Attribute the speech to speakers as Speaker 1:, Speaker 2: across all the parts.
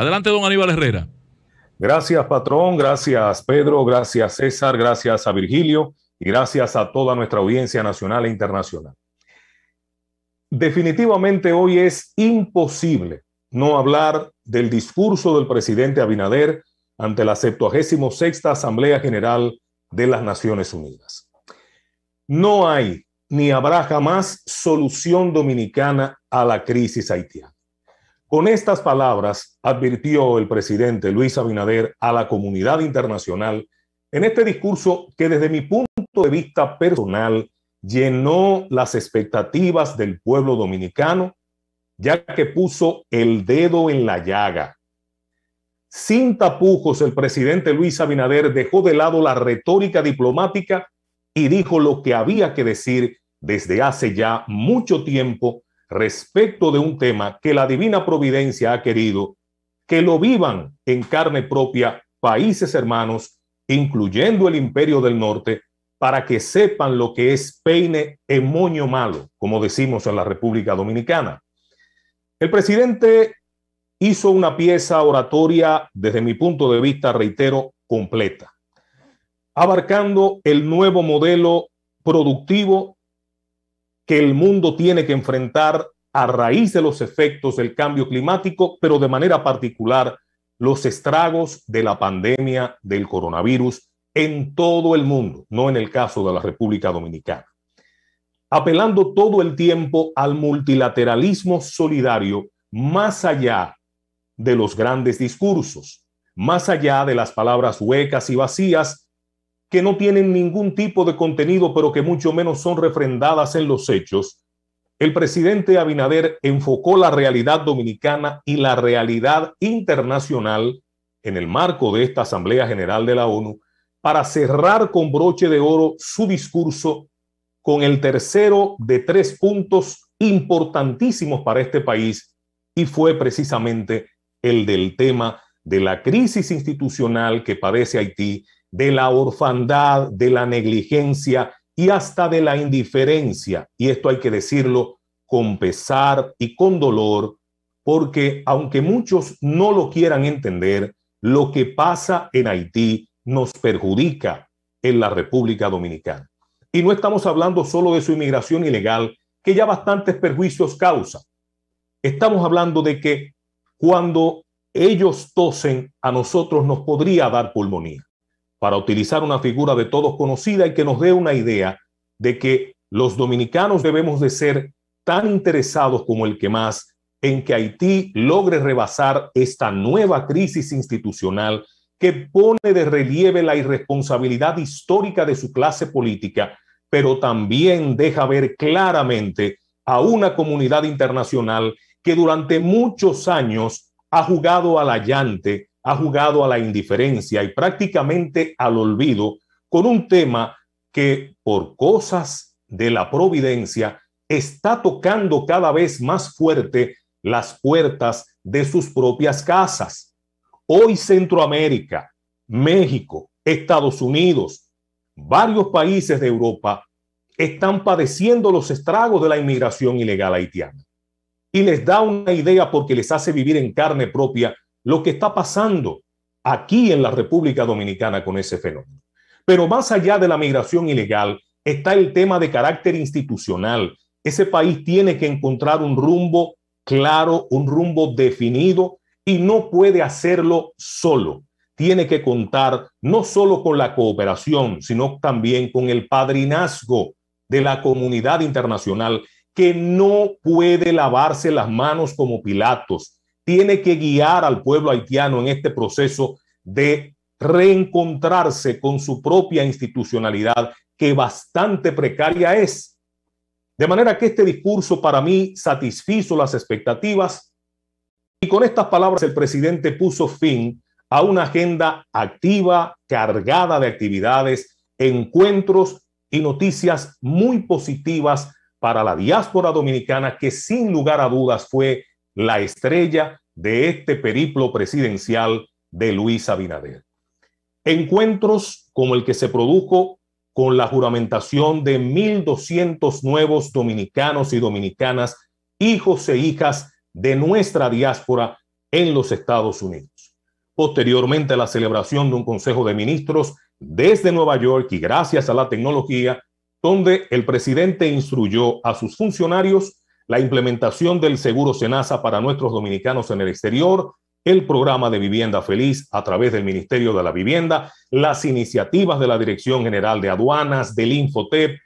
Speaker 1: Adelante, don Aníbal Herrera. Gracias, patrón. Gracias, Pedro. Gracias, César. Gracias a Virgilio. Y gracias a toda nuestra audiencia nacional e internacional. Definitivamente hoy es imposible no hablar del discurso del presidente Abinader ante la 76 Asamblea General de las Naciones Unidas. No hay ni habrá jamás solución dominicana a la crisis haitiana. Con estas palabras advirtió el presidente Luis Abinader a la comunidad internacional en este discurso que desde mi punto de vista personal llenó las expectativas del pueblo dominicano, ya que puso el dedo en la llaga. Sin tapujos, el presidente Luis Abinader dejó de lado la retórica diplomática y dijo lo que había que decir desde hace ya mucho tiempo respecto de un tema que la divina providencia ha querido que lo vivan en carne propia países hermanos, incluyendo el imperio del norte, para que sepan lo que es peine en moño malo, como decimos en la República Dominicana. El presidente hizo una pieza oratoria, desde mi punto de vista, reitero, completa, abarcando el nuevo modelo productivo que el mundo tiene que enfrentar a raíz de los efectos del cambio climático, pero de manera particular los estragos de la pandemia del coronavirus en todo el mundo, no en el caso de la República Dominicana. Apelando todo el tiempo al multilateralismo solidario más allá de los grandes discursos, más allá de las palabras huecas y vacías que no tienen ningún tipo de contenido, pero que mucho menos son refrendadas en los hechos, el presidente Abinader enfocó la realidad dominicana y la realidad internacional en el marco de esta Asamblea General de la ONU para cerrar con broche de oro su discurso con el tercero de tres puntos importantísimos para este país y fue precisamente el del tema de la crisis institucional que padece Haití de la orfandad, de la negligencia y hasta de la indiferencia. Y esto hay que decirlo con pesar y con dolor, porque aunque muchos no lo quieran entender, lo que pasa en Haití nos perjudica en la República Dominicana. Y no estamos hablando solo de su inmigración ilegal, que ya bastantes perjuicios causa. Estamos hablando de que cuando ellos tosen, a nosotros nos podría dar pulmonía para utilizar una figura de todos conocida y que nos dé una idea de que los dominicanos debemos de ser tan interesados como el que más en que Haití logre rebasar esta nueva crisis institucional que pone de relieve la irresponsabilidad histórica de su clase política, pero también deja ver claramente a una comunidad internacional que durante muchos años ha jugado al allante ha jugado a la indiferencia y prácticamente al olvido con un tema que por cosas de la providencia está tocando cada vez más fuerte las puertas de sus propias casas. Hoy Centroamérica, México, Estados Unidos, varios países de Europa están padeciendo los estragos de la inmigración ilegal haitiana. Y les da una idea porque les hace vivir en carne propia lo que está pasando aquí en la República Dominicana con ese fenómeno. Pero más allá de la migración ilegal está el tema de carácter institucional. Ese país tiene que encontrar un rumbo claro, un rumbo definido y no puede hacerlo solo. Tiene que contar no solo con la cooperación, sino también con el padrinazgo de la comunidad internacional que no puede lavarse las manos como Pilatos tiene que guiar al pueblo haitiano en este proceso de reencontrarse con su propia institucionalidad, que bastante precaria es. De manera que este discurso para mí satisfizo las expectativas y con estas palabras el presidente puso fin a una agenda activa, cargada de actividades, encuentros y noticias muy positivas para la diáspora dominicana, que sin lugar a dudas fue la estrella de este periplo presidencial de Luis Abinader. Encuentros como el que se produjo con la juramentación de 1.200 nuevos dominicanos y dominicanas, hijos e hijas de nuestra diáspora en los Estados Unidos. Posteriormente a la celebración de un Consejo de Ministros desde Nueva York y gracias a la tecnología, donde el presidente instruyó a sus funcionarios la implementación del seguro SENASA para nuestros dominicanos en el exterior, el programa de vivienda feliz a través del Ministerio de la Vivienda, las iniciativas de la Dirección General de Aduanas, del Infotep,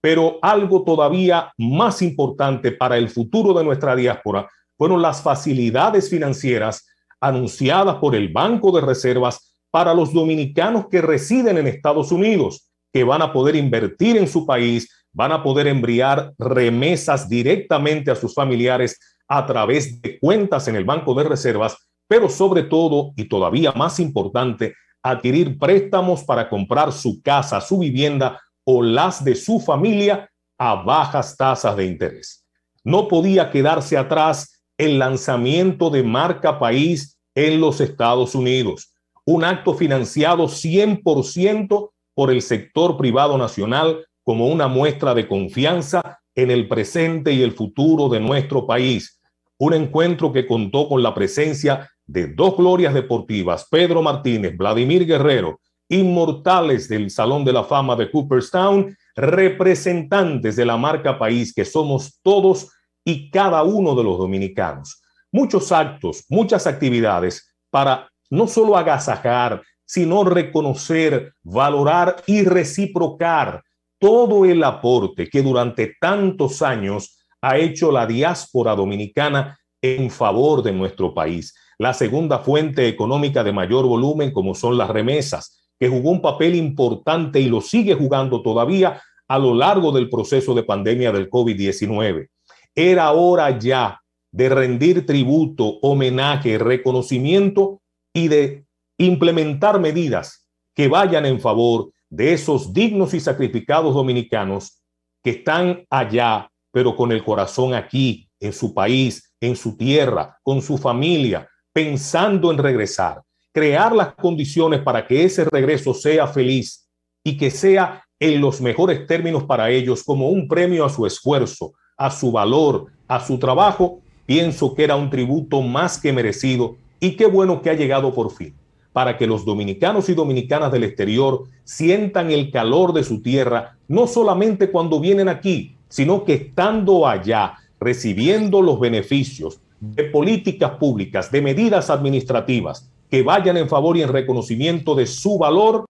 Speaker 1: pero algo todavía más importante para el futuro de nuestra diáspora fueron las facilidades financieras anunciadas por el Banco de Reservas para los dominicanos que residen en Estados Unidos, que van a poder invertir en su país van a poder enviar remesas directamente a sus familiares a través de cuentas en el Banco de Reservas, pero sobre todo y todavía más importante, adquirir préstamos para comprar su casa, su vivienda o las de su familia a bajas tasas de interés. No podía quedarse atrás el lanzamiento de marca país en los Estados Unidos, un acto financiado 100% por el sector privado nacional como una muestra de confianza en el presente y el futuro de nuestro país. Un encuentro que contó con la presencia de dos glorias deportivas, Pedro Martínez, Vladimir Guerrero, inmortales del Salón de la Fama de Cooperstown, representantes de la marca país que somos todos y cada uno de los dominicanos. Muchos actos, muchas actividades para no solo agasajar, sino reconocer, valorar y reciprocar todo el aporte que durante tantos años ha hecho la diáspora dominicana en favor de nuestro país. La segunda fuente económica de mayor volumen, como son las remesas, que jugó un papel importante y lo sigue jugando todavía a lo largo del proceso de pandemia del COVID-19. Era hora ya de rendir tributo, homenaje, reconocimiento y de implementar medidas que vayan en favor de esos dignos y sacrificados dominicanos que están allá, pero con el corazón aquí, en su país, en su tierra, con su familia, pensando en regresar, crear las condiciones para que ese regreso sea feliz y que sea en los mejores términos para ellos, como un premio a su esfuerzo, a su valor, a su trabajo, pienso que era un tributo más que merecido y qué bueno que ha llegado por fin para que los dominicanos y dominicanas del exterior sientan el calor de su tierra, no solamente cuando vienen aquí, sino que estando allá, recibiendo los beneficios de políticas públicas, de medidas administrativas que vayan en favor y en reconocimiento de su valor,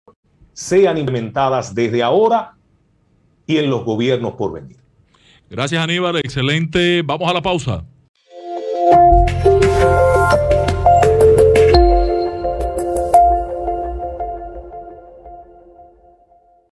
Speaker 1: sean implementadas desde ahora y en los gobiernos por venir. Gracias Aníbal, excelente. Vamos a la pausa.